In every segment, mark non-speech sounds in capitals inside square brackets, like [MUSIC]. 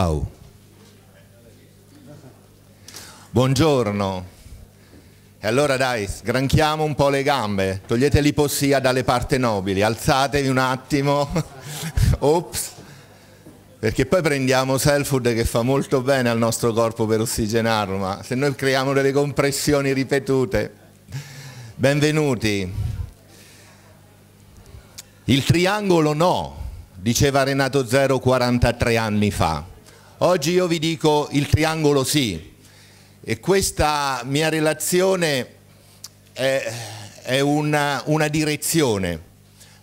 Wow. Buongiorno. E allora dai, sgranchiamo un po' le gambe, togliete l'ipossia dalle parti nobili, alzatevi un attimo. [LAUGHS] Ops. Perché poi prendiamo self-food che fa molto bene al nostro corpo per ossigenarlo, ma se noi creiamo delle compressioni ripetute. Benvenuti. Il triangolo no, diceva Renato Zero 43 anni fa. Oggi io vi dico il triangolo sì e questa mia relazione è, è una, una direzione,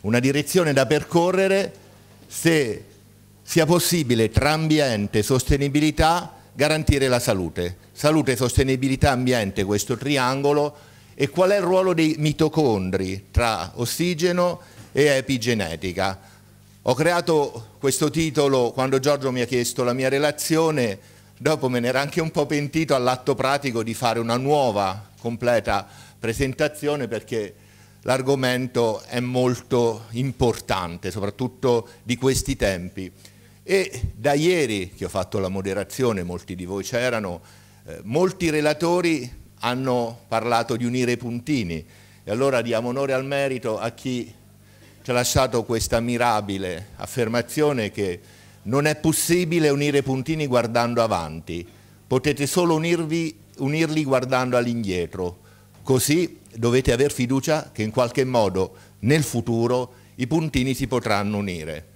una direzione da percorrere se sia possibile tra ambiente e sostenibilità garantire la salute. Salute, sostenibilità, ambiente, questo triangolo e qual è il ruolo dei mitocondri tra ossigeno e epigenetica. Ho creato questo titolo quando Giorgio mi ha chiesto la mia relazione, dopo me ne era anche un po' pentito all'atto pratico di fare una nuova, completa presentazione perché l'argomento è molto importante, soprattutto di questi tempi. E da ieri che ho fatto la moderazione, molti di voi c'erano, eh, molti relatori hanno parlato di unire i puntini e allora diamo onore al merito a chi ci ha lasciato questa mirabile affermazione che non è possibile unire i puntini guardando avanti, potete solo unirvi, unirli guardando all'indietro. Così dovete aver fiducia che in qualche modo nel futuro i puntini si potranno unire.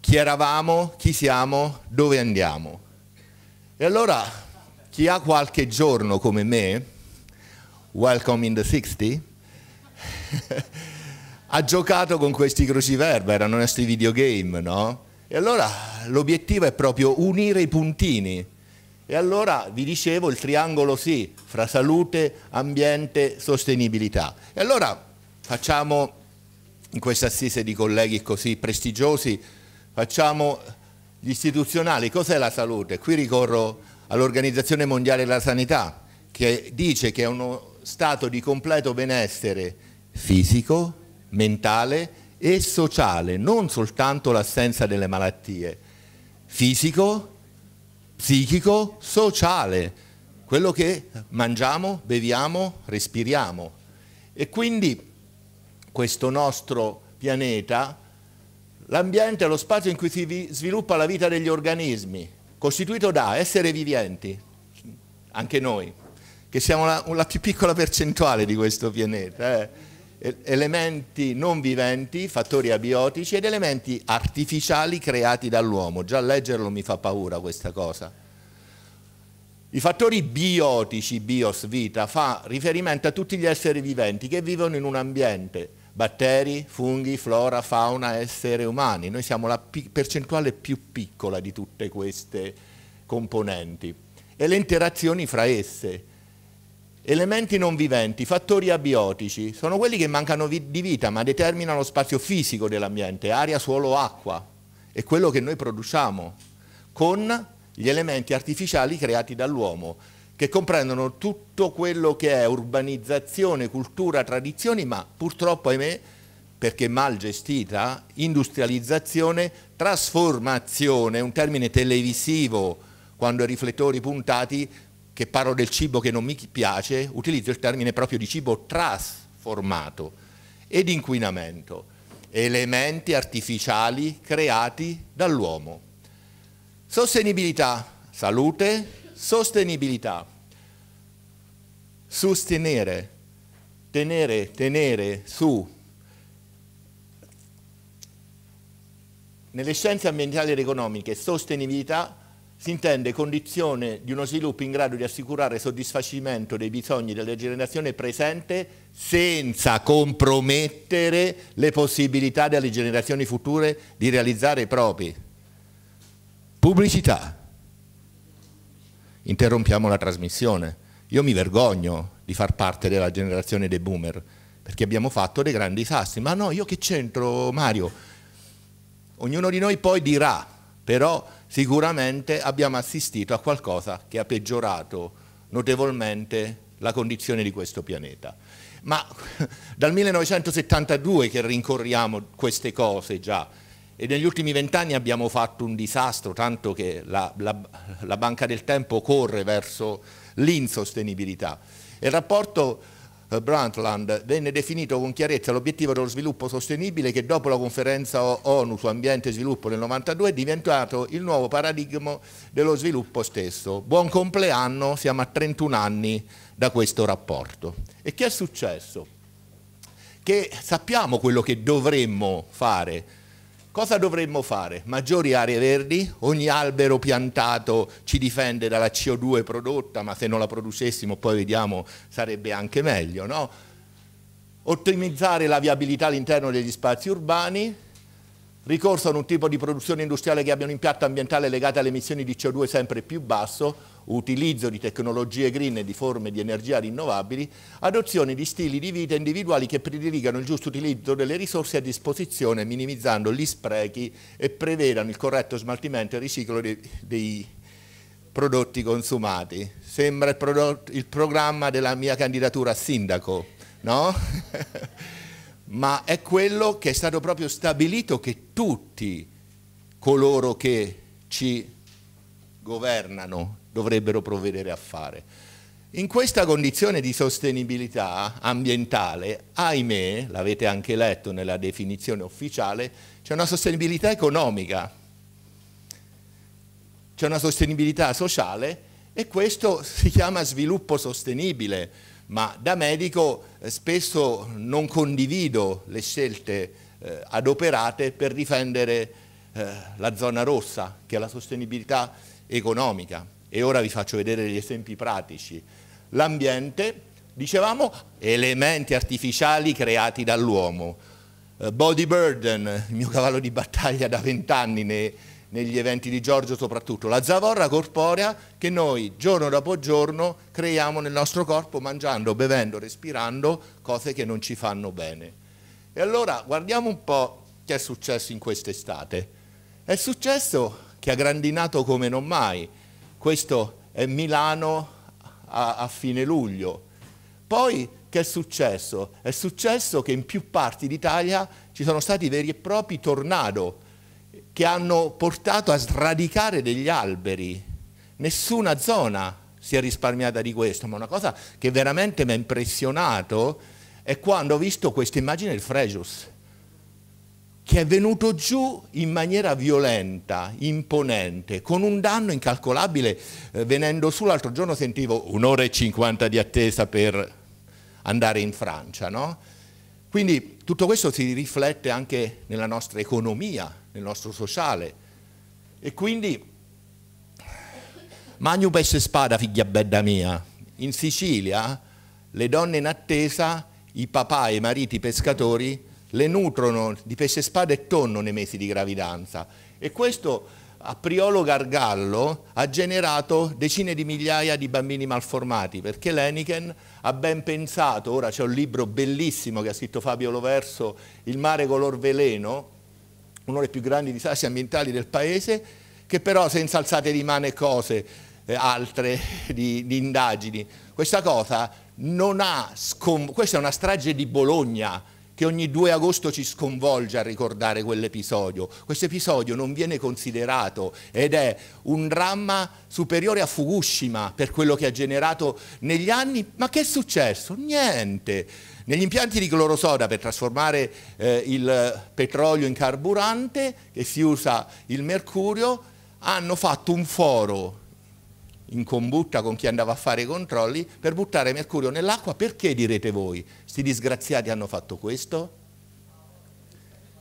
Chi eravamo, chi siamo, dove andiamo. E allora chi ha qualche giorno come me, welcome in the 60, [LAUGHS] ha giocato con questi cruciverba, erano i nostri videogame, no? E allora l'obiettivo è proprio unire i puntini. E allora vi dicevo il triangolo sì, fra salute, ambiente, sostenibilità. E allora facciamo, in questa assise di colleghi così prestigiosi, facciamo gli istituzionali. Cos'è la salute? Qui ricorro all'Organizzazione Mondiale della Sanità, che dice che è uno stato di completo benessere fisico, mentale e sociale, non soltanto l'assenza delle malattie, fisico, psichico, sociale, quello che mangiamo, beviamo, respiriamo. E quindi questo nostro pianeta, l'ambiente è lo spazio in cui si sviluppa la vita degli organismi, costituito da esseri viventi, anche noi, che siamo la, la più piccola percentuale di questo pianeta. Eh elementi non viventi, fattori abiotici ed elementi artificiali creati dall'uomo. Già leggerlo mi fa paura questa cosa. I fattori biotici, bios, vita, fa riferimento a tutti gli esseri viventi che vivono in un ambiente, batteri, funghi, flora, fauna, esseri umani. Noi siamo la percentuale più piccola di tutte queste componenti e le interazioni fra esse Elementi non viventi, fattori abiotici, sono quelli che mancano di vita ma determinano lo spazio fisico dell'ambiente, aria, suolo, acqua. È quello che noi produciamo con gli elementi artificiali creati dall'uomo, che comprendono tutto quello che è urbanizzazione, cultura, tradizioni, ma purtroppo, ahimè, perché mal gestita, industrializzazione, trasformazione, un termine televisivo, quando i riflettori puntati che parlo del cibo che non mi piace, utilizzo il termine proprio di cibo trasformato ed inquinamento, elementi artificiali creati dall'uomo. Sostenibilità, salute, sostenibilità, sostenere, tenere, tenere su. Nelle scienze ambientali ed economiche sostenibilità si intende condizione di uno sviluppo in grado di assicurare soddisfacimento dei bisogni della generazione presente senza compromettere le possibilità delle generazioni future di realizzare i propri. Pubblicità. Interrompiamo la trasmissione. Io mi vergogno di far parte della generazione dei boomer perché abbiamo fatto dei grandi sassi. Ma no, io che c'entro Mario? Ognuno di noi poi dirà, però sicuramente abbiamo assistito a qualcosa che ha peggiorato notevolmente la condizione di questo pianeta. Ma [LAUGHS] dal 1972 che rincorriamo queste cose già e negli ultimi vent'anni abbiamo fatto un disastro, tanto che la, la, la banca del tempo corre verso l'insostenibilità. Il rapporto eh, Brantland venne definito con chiarezza l'obiettivo dello sviluppo sostenibile che dopo la conferenza ONU su ambiente e sviluppo nel 92 è diventato il nuovo paradigma dello sviluppo stesso. Buon compleanno, siamo a 31 anni da questo rapporto. E che è successo? Che sappiamo quello che dovremmo fare Cosa dovremmo fare? Maggiori aree verdi? Ogni albero piantato ci difende dalla CO2 prodotta, ma se non la producessimo poi vediamo sarebbe anche meglio, no? Ottimizzare la viabilità all'interno degli spazi urbani, ricorso ad un tipo di produzione industriale che abbia un impatto ambientale legato alle emissioni di CO2 sempre più basso, utilizzo di tecnologie green e di forme di energia rinnovabili, adozione di stili di vita individuali che prediligano il giusto utilizzo delle risorse a disposizione, minimizzando gli sprechi e prevedano il corretto smaltimento e riciclo dei, dei prodotti consumati. Sembra il, prodotto, il programma della mia candidatura a sindaco, no? [LAUGHS] ma è quello che è stato proprio stabilito che tutti coloro che ci governano dovrebbero provvedere a fare. In questa condizione di sostenibilità ambientale, ahimè, l'avete anche letto nella definizione ufficiale, c'è una sostenibilità economica, c'è una sostenibilità sociale e questo si chiama sviluppo sostenibile ma da medico eh, spesso non condivido le scelte eh, adoperate per difendere eh, la zona rossa, che è la sostenibilità economica. E ora vi faccio vedere gli esempi pratici. L'ambiente, dicevamo, elementi artificiali creati dall'uomo. Eh, body burden, il mio cavallo di battaglia da vent'anni, ne negli eventi di Giorgio soprattutto, la zavorra corporea che noi giorno dopo giorno creiamo nel nostro corpo mangiando, bevendo, respirando cose che non ci fanno bene. E allora guardiamo un po' che è successo in quest'estate. È successo che ha grandinato come non mai. Questo è Milano a, a fine luglio. Poi che è successo? È successo che in più parti d'Italia ci sono stati veri e propri tornado, che hanno portato a sradicare degli alberi. Nessuna zona si è risparmiata di questo, ma una cosa che veramente mi ha impressionato è quando ho visto questa immagine del Fregius, che è venuto giù in maniera violenta, imponente, con un danno incalcolabile. Eh, venendo su l'altro giorno sentivo un'ora e cinquanta di attesa per andare in Francia, no? Quindi tutto questo si riflette anche nella nostra economia, nel nostro sociale. E quindi Magnu pesce spada, figlia bella mia. In Sicilia le donne in attesa, i papà e i mariti pescatori, le nutrono di pesce spada e tonno nei mesi di gravidanza. E questo a Priolo Gargallo ha generato decine di migliaia di bambini malformati perché Leniken ha ben pensato, ora c'è un libro bellissimo che ha scritto Fabio Loverso, Il mare color veleno, uno dei più grandi disastri ambientali del paese, che però senza alzate di mano e cose eh, altre [LAUGHS] di, di, indagini, questa cosa non ha, questa è una strage di Bologna, che ogni 2 agosto ci sconvolge a ricordare quell'episodio. Questo episodio non viene considerato ed è un dramma superiore a Fukushima per quello che ha generato negli anni. Ma che è successo? Niente. Negli impianti di clorosoda per trasformare eh, il petrolio in carburante, che si usa il mercurio, hanno fatto un foro in combutta con chi andava a fare i controlli per buttare mercurio nell'acqua. Perché direte voi? Sti disgraziati hanno fatto questo?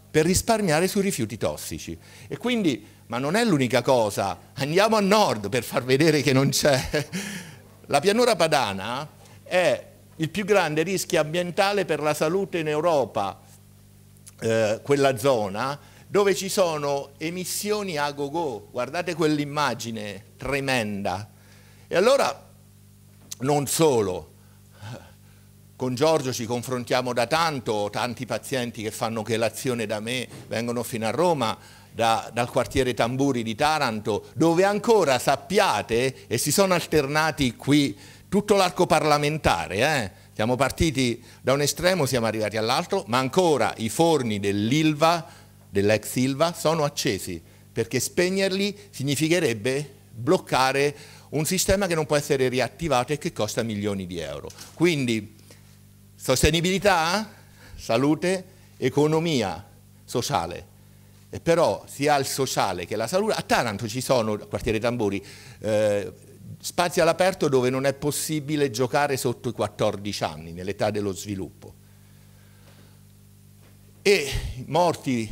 Per risparmiare sui rifiuti tossici. E quindi, ma non è l'unica cosa, andiamo a nord per far vedere che non c'è. [LAUGHS] La pianura padana è il più grande rischio ambientale per la salute in Europa, eh, quella zona, dove ci sono emissioni a go-go, guardate quell'immagine tremenda, e allora non solo, con Giorgio ci confrontiamo da tanto, tanti pazienti che fanno chelazione da me vengono fino a Roma, da, dal quartiere Tamburi di Taranto, dove ancora sappiate, e si sono alternati qui tutto l'arco parlamentare, eh? siamo partiti da un estremo, siamo arrivati all'altro, ma ancora i forni dell'Ilva, dell'ex Ilva, sono accesi, perché spegnerli significherebbe bloccare un sistema che non può essere riattivato e che costa milioni di euro. Quindi sostenibilità, salute, economia sociale. E però sia il sociale che la salute, a Taranto ci sono, al quartiere Tamburi, eh, spazi all'aperto dove non è possibile giocare sotto i 14 anni, nell'età dello sviluppo. E morti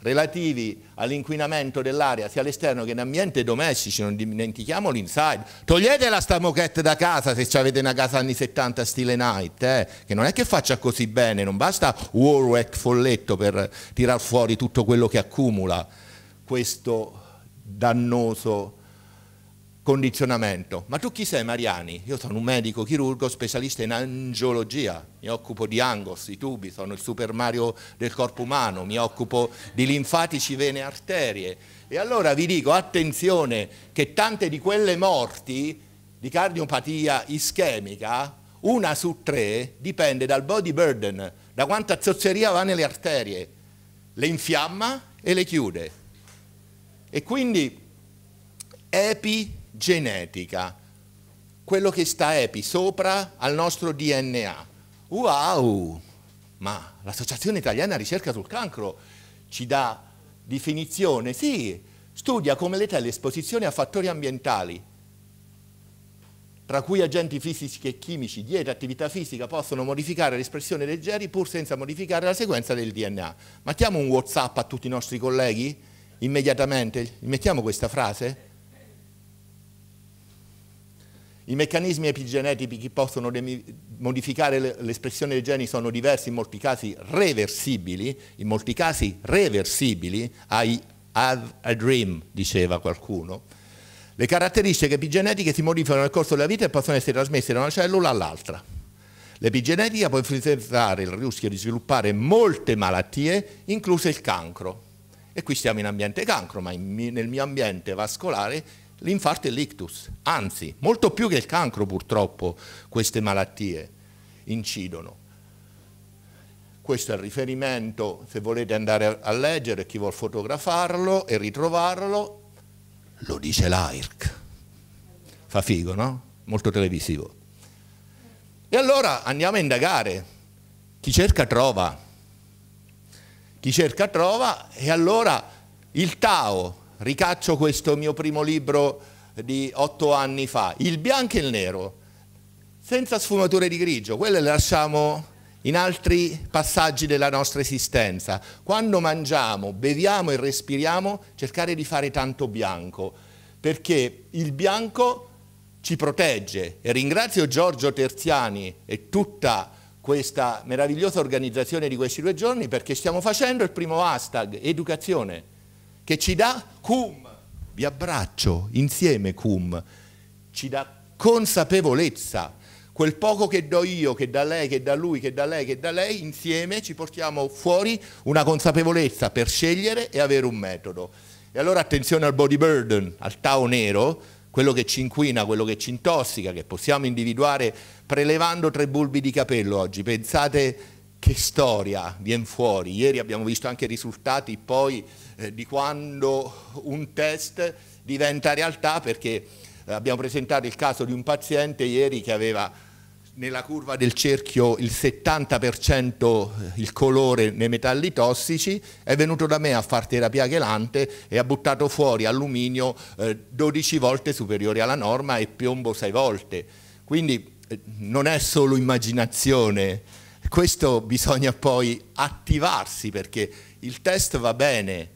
relativi all'inquinamento dell'aria sia all'esterno che in ambiente domestici, non dimentichiamo l'inside. Togliete la sta moquette da casa se avete una casa anni 70 stile night, eh, che non è che faccia così bene, non basta Warwick folletto per tirar fuori tutto quello che accumula questo dannoso condizionamento. Ma tu chi sei Mariani? Io sono un medico chirurgo specialista in angiologia, mi occupo di angos, i tubi, sono il Super Mario del corpo umano, mi occupo di linfatici, vene e arterie. E allora vi dico, attenzione, che tante di quelle morti di cardiopatia ischemica, una su tre dipende dal body burden, da quanta zozzeria va nelle arterie, le infiamma e le chiude. E quindi epi genetica, quello che sta EPI sopra al nostro DNA. Wow! Ma l'Associazione Italiana Ricerca sul Cancro ci dà definizione, sì, studia come le teleesposizioni a fattori ambientali, tra cui agenti fisici e chimici, dieta, attività fisica, possono modificare l'espressione dei geni pur senza modificare la sequenza del DNA. Mettiamo un Whatsapp a tutti i nostri colleghi? Immediatamente? Mettiamo questa frase? I meccanismi epigenetici che possono modificare l'espressione dei geni sono diversi, in molti casi reversibili, in molti casi reversibili, I have a dream, diceva qualcuno. Le caratteristiche epigenetiche si modificano nel corso della vita e possono essere trasmesse da una cellula all'altra. L'epigenetica può influenzare il rischio di sviluppare molte malattie, incluse il cancro. E qui siamo in ambiente cancro, ma in, nel mio ambiente vascolare l'infarto e l'ictus, anzi molto più che il cancro purtroppo queste malattie incidono. Questo è il riferimento, se volete andare a leggere, chi vuol fotografarlo e ritrovarlo, lo dice l'AIRC. Fa figo, no? Molto televisivo. E allora andiamo a indagare. Chi cerca trova. Chi cerca trova e allora il Tao ricaccio questo mio primo libro di otto anni fa, il bianco e il nero, senza sfumature di grigio, quelle le lasciamo in altri passaggi della nostra esistenza. Quando mangiamo, beviamo e respiriamo, cercare di fare tanto bianco, perché il bianco ci protegge e ringrazio Giorgio Terziani e tutta questa meravigliosa organizzazione di questi due giorni perché stiamo facendo il primo hashtag educazione che ci dà cum, vi abbraccio insieme cum, ci dà consapevolezza. Quel poco che do io, che da lei, che da lui, che da lei, che da lei, insieme ci portiamo fuori una consapevolezza per scegliere e avere un metodo. E allora attenzione al body burden, al tao nero, quello che ci inquina, quello che ci intossica, che possiamo individuare prelevando tre bulbi di capello oggi. Pensate che storia viene fuori. Ieri abbiamo visto anche i risultati poi eh, di quando un test diventa realtà perché eh, abbiamo presentato il caso di un paziente ieri che aveva nella curva del cerchio il 70% eh, il colore nei metalli tossici, è venuto da me a fare terapia chelante e ha buttato fuori alluminio 12 volte superiore alla norma e piombo 6 volte. Quindi non è solo immaginazione, questo bisogna poi attivarsi perché il test va bene,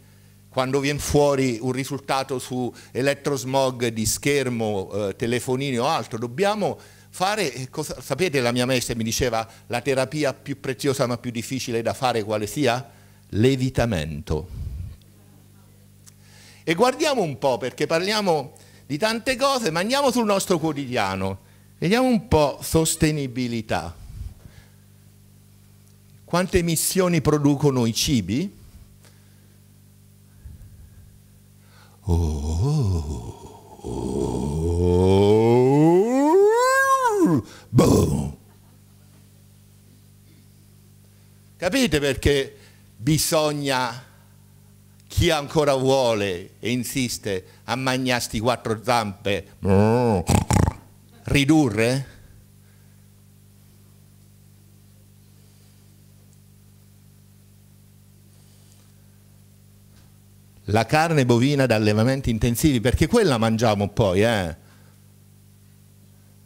quando viene fuori un risultato su elettrosmog di schermo, eh, telefonini o altro, dobbiamo fare, eh, cosa, sapete la mia maestra mi diceva la terapia più preziosa ma più difficile da fare quale sia? Levitamento. E guardiamo un po' perché parliamo di tante cose, ma andiamo sul nostro quotidiano. Vediamo un po' sostenibilità. Quante emissioni producono i cibi? Capite perché bisogna, chi ancora vuole e insiste a mangiarsi quattro zampe, ridurre? la carne bovina da allevamenti intensivi, perché quella mangiamo poi, eh?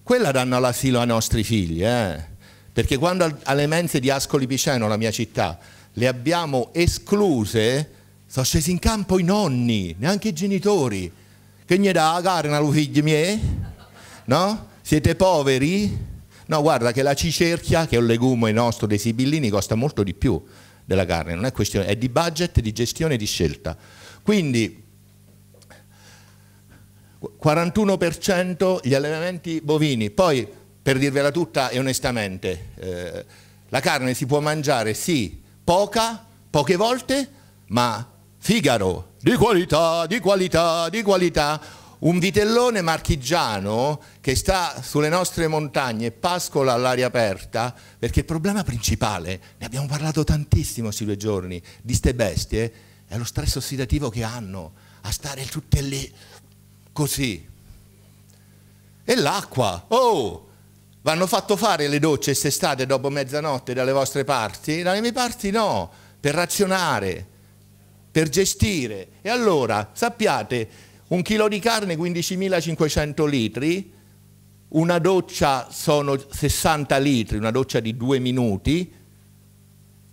Quella danno l'asilo ai nostri figli, eh? Perché quando alle mense di Ascoli Piceno, la mia città, le abbiamo escluse, sono scesi in campo i nonni, neanche i genitori, che gli dà la carne ai figli miei, no? Siete poveri? No, guarda che la cicerchia, che è un legume nostro dei sibillini, costa molto di più della carne, non è questione, è di budget, di gestione, di scelta. Quindi 41% gli allevamenti bovini, poi per dirvela tutta e onestamente, eh, la carne si può mangiare sì, poca, poche volte, ma Figaro, di qualità, di qualità, di qualità. Un vitellone marchigiano che sta sulle nostre montagne, pascola all'aria aperta, perché il problema principale, ne abbiamo parlato tantissimo questi due giorni, di ste bestie, è lo stress ossidativo che hanno a stare tutte lì così. E l'acqua, oh, vanno fatto fare le docce quest'estate dopo mezzanotte dalle vostre parti? Dalle mie parti no, per razionare, per gestire. E allora sappiate, un chilo di carne 15.500 litri, una doccia sono 60 litri, una doccia di due minuti,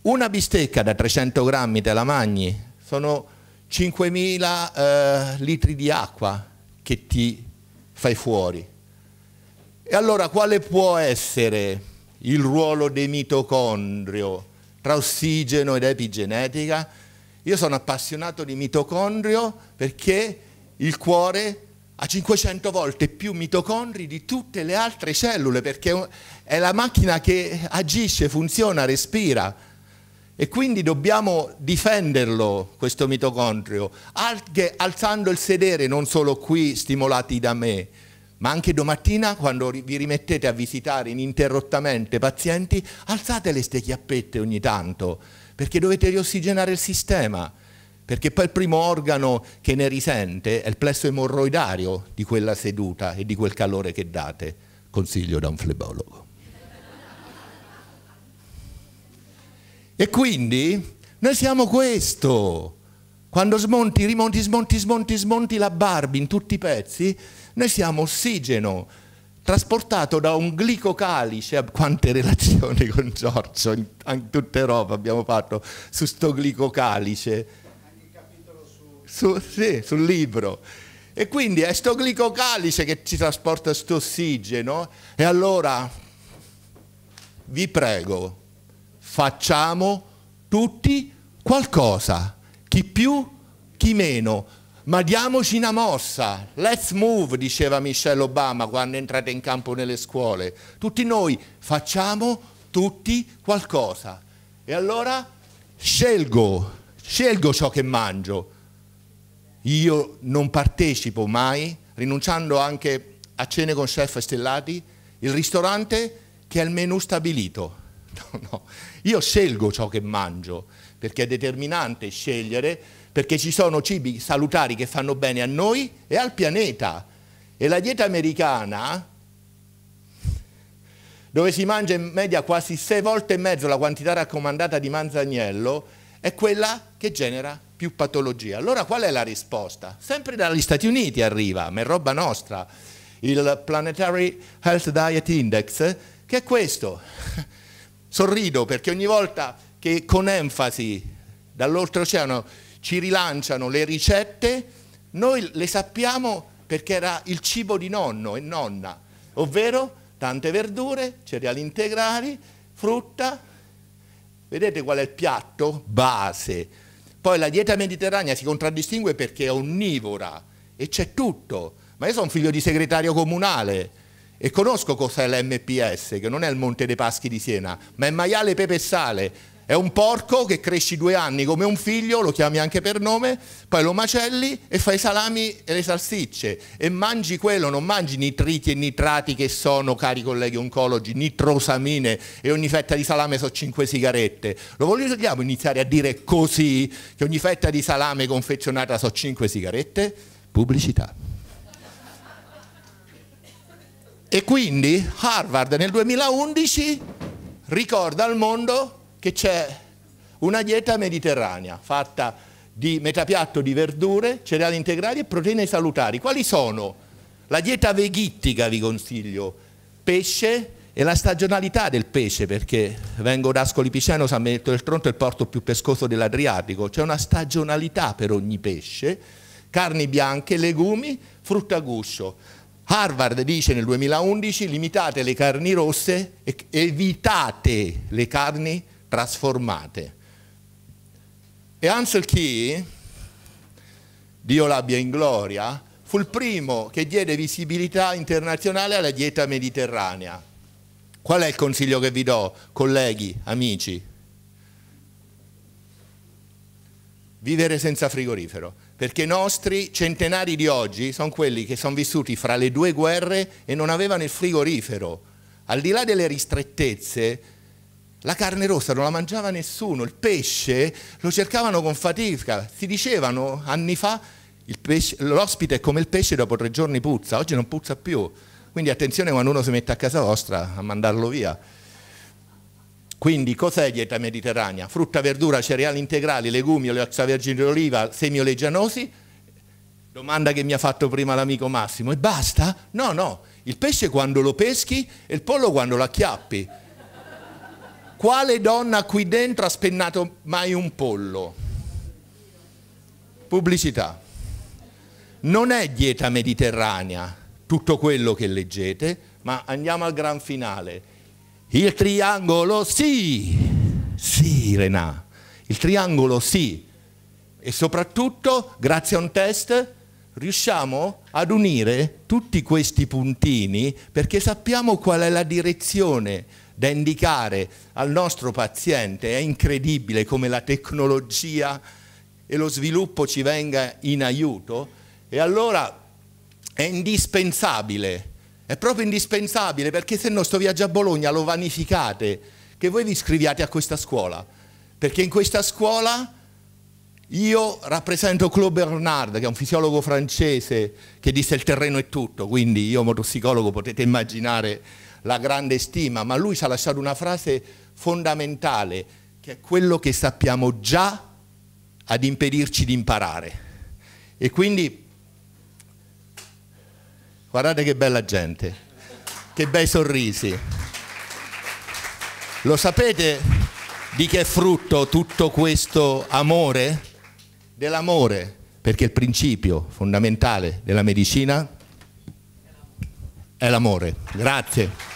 una bistecca da 300 grammi te la magni, sono 5.000 eh, litri di acqua che ti fai fuori. E allora quale può essere il ruolo dei mitocondrio tra ossigeno ed epigenetica? Io sono appassionato di mitocondrio perché il cuore ha 500 volte più mitocondri di tutte le altre cellule, perché è la macchina che agisce, funziona, respira. E quindi dobbiamo difenderlo, questo mitocondrio, anche alzando il sedere, non solo qui stimolati da me, ma anche domattina quando vi rimettete a visitare ininterrottamente pazienti, alzate le ste chiappette ogni tanto, perché dovete riossigenare il sistema, perché poi il primo organo che ne risente è il plesso emorroidario di quella seduta e di quel calore che date. Consiglio da un flebologo. E quindi noi siamo questo. Quando smonti, rimonti, smonti, smonti, smonti la Barbie in tutti i pezzi, noi siamo ossigeno trasportato da un glicocalice, quante relazioni con Giorgio, in, in tutte roba abbiamo fatto su sto glicocalice. Anche il capitolo su... su sì, sul libro. E quindi è sto glicocalice che ci trasporta sto ossigeno. E allora vi prego, facciamo tutti qualcosa, chi più, chi meno, ma diamoci una mossa, let's move, diceva Michelle Obama quando è entrata in campo nelle scuole, tutti noi facciamo tutti qualcosa e allora scelgo, scelgo ciò che mangio, io non partecipo mai, rinunciando anche a cene con chef stellati, il ristorante che ha il menù stabilito No, [LAUGHS] no. Io scelgo ciò che mangio, perché è determinante scegliere, perché ci sono cibi salutari che fanno bene a noi e al pianeta. E la dieta americana, dove si mangia in media quasi sei volte e mezzo la quantità raccomandata di manzaniello, è quella che genera più patologie. Allora qual è la risposta? Sempre dagli Stati Uniti arriva, ma è roba nostra, il Planetary Health Diet Index, che è questo. [LAUGHS] Sorrido perché ogni volta che con enfasi dall'oltreoceano ci rilanciano le ricette, noi le sappiamo perché era il cibo di nonno e nonna, ovvero tante verdure, cereali integrali, frutta. Vedete qual è il piatto? Base. Poi la dieta mediterranea si contraddistingue perché è onnivora e c'è tutto. Ma io sono figlio di segretario comunale, e conosco cos'è l'MPS, che non è il Monte dei Paschi di Siena, ma è maiale pepe e sale. È un porco che cresci due anni come un figlio, lo chiami anche per nome, poi lo macelli e fai i salami e le salsicce e mangi quello, non mangi nitriti e nitrati che sono, cari colleghi oncologi, nitrosamine e ogni fetta di salame sono cinque sigarette. Lo vogliamo iniziare a dire così, che ogni fetta di salame confezionata sono cinque sigarette? Pubblicità. E quindi Harvard nel 2011 ricorda al mondo che c'è una dieta mediterranea fatta di metapiatto di verdure, cereali integrali e proteine salutari. Quali sono? La dieta veghittica vi consiglio, pesce e la stagionalità del pesce perché vengo da Ascoli Piceno, San Benedetto del Tronto è il porto più pescoso dell'Adriatico, c'è una stagionalità per ogni pesce, carni bianche, legumi, frutta a guscio. Harvard dice nel 2011 limitate le carni rosse e evitate le carni trasformate. E Ansel Key, Dio l'abbia in gloria, fu il primo che diede visibilità internazionale alla dieta mediterranea. Qual è il consiglio che vi do, colleghi, amici? Vivere senza frigorifero perché i nostri centenari di oggi sono quelli che sono vissuti fra le due guerre e non avevano il frigorifero. Al di là delle ristrettezze, la carne rossa non la mangiava nessuno, il pesce lo cercavano con fatica. Si dicevano anni fa, l'ospite è come il pesce dopo tre giorni puzza, oggi non puzza più. Quindi attenzione quando uno si mette a casa vostra a mandarlo via. Quindi cos'è dieta mediterranea? Frutta, verdura, cereali integrali, legumi, olio extravergine d'oliva, semi oleaginosi? Domanda che mi ha fatto prima l'amico Massimo. E basta? No, no. Il pesce quando lo peschi e il pollo quando lo acchiappi. Quale donna qui dentro ha spennato mai un pollo? Pubblicità. Non è dieta mediterranea tutto quello che leggete, ma andiamo al gran finale il triangolo sì, sì Renà, il triangolo sì. E soprattutto, grazie a un test, riusciamo ad unire tutti questi puntini perché sappiamo qual è la direzione da indicare al nostro paziente. È incredibile come la tecnologia e lo sviluppo ci venga in aiuto e allora è indispensabile è proprio indispensabile perché se no sto viaggio a Bologna lo vanificate, che voi vi iscriviate a questa scuola. Perché in questa scuola io rappresento Claude Bernard, che è un fisiologo francese che disse il terreno è tutto, quindi io motossicologo potete immaginare la grande stima, ma lui ci ha lasciato una frase fondamentale, che è quello che sappiamo già ad impedirci di imparare. E quindi Guardate che bella gente, che bei sorrisi. Lo sapete di che è frutto tutto questo amore? Dell'amore, perché il principio fondamentale della medicina è l'amore. Grazie.